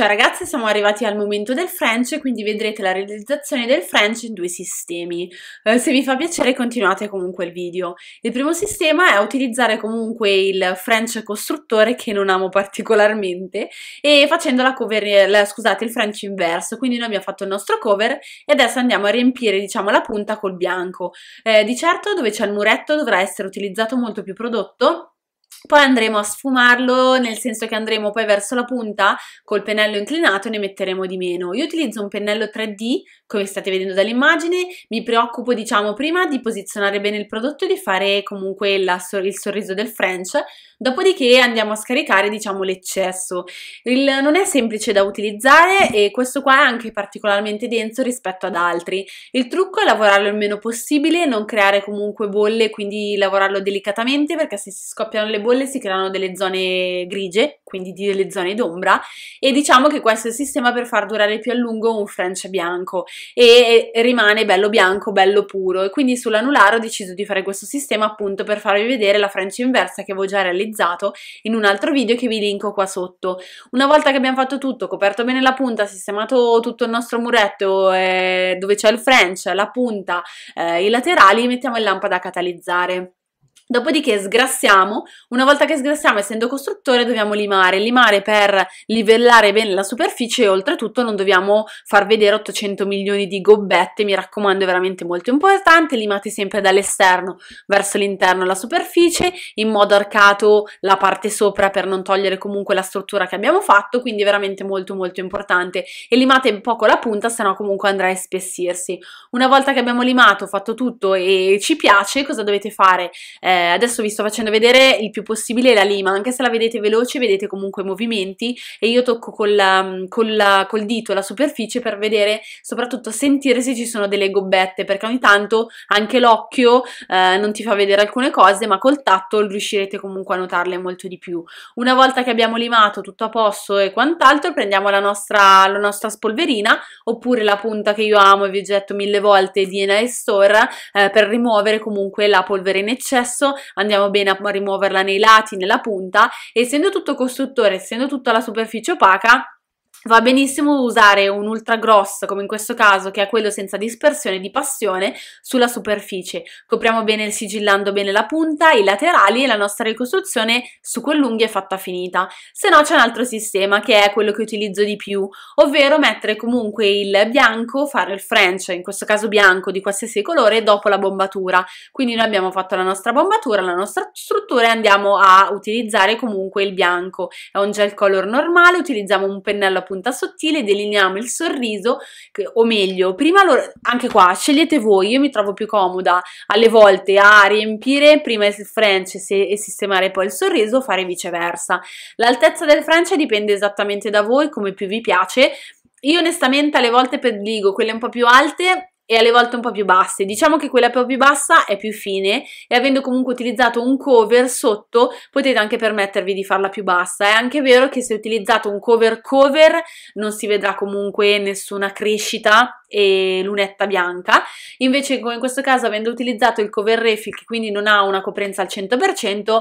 Ciao ragazzi, siamo arrivati al momento del French, quindi vedrete la realizzazione del French in due sistemi. Eh, se vi fa piacere continuate comunque il video. Il primo sistema è utilizzare comunque il French costruttore che non amo particolarmente e facendo la cover, la, scusate, il French inverso, quindi noi abbiamo fatto il nostro cover e adesso andiamo a riempire diciamo la punta col bianco. Eh, di certo dove c'è il muretto dovrà essere utilizzato molto più prodotto poi andremo a sfumarlo nel senso che andremo poi verso la punta col pennello inclinato e ne metteremo di meno. Io utilizzo un pennello 3D come state vedendo dall'immagine, mi preoccupo diciamo prima di posizionare bene il prodotto e di fare comunque la, il sorriso del French, dopodiché andiamo a scaricare diciamo l'eccesso. non è semplice da utilizzare e questo qua è anche particolarmente denso rispetto ad altri. Il trucco è lavorarlo il meno possibile, non creare comunque bolle, quindi lavorarlo delicatamente perché se si scoppiano le bolle bolle si creano delle zone grigie, quindi delle zone d'ombra, e diciamo che questo è il sistema per far durare più a lungo un French bianco e rimane bello bianco, bello puro. E quindi sull'anulare ho deciso di fare questo sistema appunto per farvi vedere la French inversa che avevo già realizzato in un altro video che vi linko qua sotto. Una volta che abbiamo fatto tutto, coperto bene la punta, sistemato tutto il nostro muretto eh, dove c'è il French, la punta, eh, i laterali, mettiamo il lampada a catalizzare. Dopodiché sgrassiamo, una volta che sgrassiamo essendo costruttore dobbiamo limare, limare per livellare bene la superficie e oltretutto non dobbiamo far vedere 800 milioni di gobbette, mi raccomando è veramente molto importante, limate sempre dall'esterno verso l'interno la superficie in modo arcato la parte sopra per non togliere comunque la struttura che abbiamo fatto, quindi veramente molto molto importante e limate un po' con la punta sennò comunque andrà a spessirsi. Una volta che abbiamo limato, fatto tutto e ci piace, cosa dovete fare? Eh, eh, adesso vi sto facendo vedere il più possibile la lima, anche se la vedete veloce vedete comunque i movimenti e io tocco col, mm, col, col dito la superficie per vedere, soprattutto sentire se ci sono delle gobbette, perché ogni tanto anche l'occhio eh, non ti fa vedere alcune cose, ma col tatto riuscirete comunque a notarle molto di più. Una volta che abbiamo limato tutto a posto e quant'altro, prendiamo la nostra, la nostra spolverina oppure la punta che io amo e vi ho detto mille volte di Enel Store eh, per rimuovere comunque la polvere in eccesso andiamo bene a rimuoverla nei lati, nella punta, essendo tutto costruttore, essendo tutta la superficie opaca, Va benissimo usare un ultra gross, come in questo caso, che è quello senza dispersione di passione, sulla superficie. Copriamo bene sigillando bene la punta, i laterali e la nostra ricostruzione su quell'unghia è fatta finita. Se no c'è un altro sistema, che è quello che utilizzo di più, ovvero mettere comunque il bianco, fare il French, in questo caso bianco di qualsiasi colore, dopo la bombatura. Quindi noi abbiamo fatto la nostra bombatura, la nostra struttura e andiamo a utilizzare comunque il bianco. È un gel color normale, utilizziamo un pennello punta sottile, delineiamo il sorriso, che, o meglio, prima lo, anche qua scegliete voi, io mi trovo più comoda alle volte a riempire prima il French se, e sistemare poi il sorriso, fare viceversa. L'altezza del French dipende esattamente da voi, come più vi piace. Io onestamente alle volte per prediligo quelle un po' più alte e alle volte un po' più basse. Diciamo che quella più bassa è più fine e avendo comunque utilizzato un cover sotto potete anche permettervi di farla più bassa. È anche vero che se utilizzate un cover cover non si vedrà comunque nessuna crescita e lunetta bianca. Invece come in questo caso avendo utilizzato il cover refill che quindi non ha una coprenza al 100%,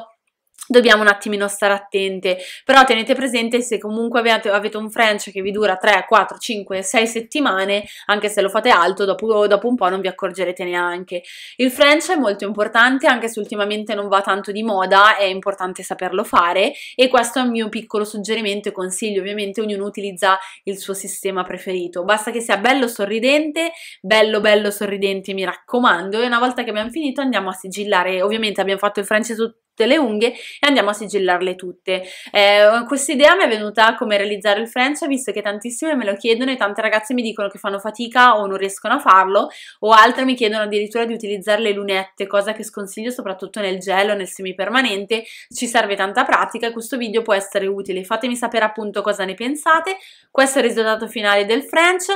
dobbiamo un attimino stare attente, però tenete presente se comunque avete, avete, un French che vi dura 3, 4, 5, 6 settimane, anche se lo fate alto, dopo, dopo, un po' non vi accorgerete neanche. Il French è molto importante, anche se ultimamente non va tanto di moda, è importante saperlo fare e questo è il mio piccolo suggerimento e consiglio, ovviamente ognuno utilizza il suo sistema preferito, basta che sia bello sorridente, bello bello sorridente mi raccomando e una volta che abbiamo finito andiamo a sigillare, ovviamente abbiamo fatto il French su tutte le unghie e andiamo a sigillarle tutte. Eh, questa idea mi è venuta come realizzare il French, visto che tantissime me lo chiedono e tante ragazze mi dicono che fanno fatica o non riescono a farlo, o altre mi chiedono addirittura di utilizzare le lunette, cosa che sconsiglio soprattutto nel gel o nel semipermanente, ci serve tanta pratica e questo video può essere utile. Fatemi sapere appunto cosa ne pensate, questo è il risultato finale del French,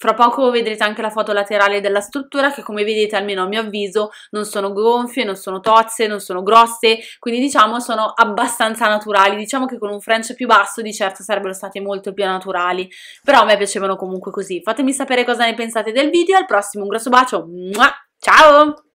fra poco vedrete anche la foto laterale della struttura che come vedete almeno a mio avviso non sono gonfie, non sono tozze, non sono grosse, quindi diciamo sono abbastanza naturali, diciamo che con un French più basso di certo sarebbero state molto più naturali, però a me piacevano comunque così. Fatemi sapere cosa ne pensate del video, al prossimo un grosso bacio, ciao!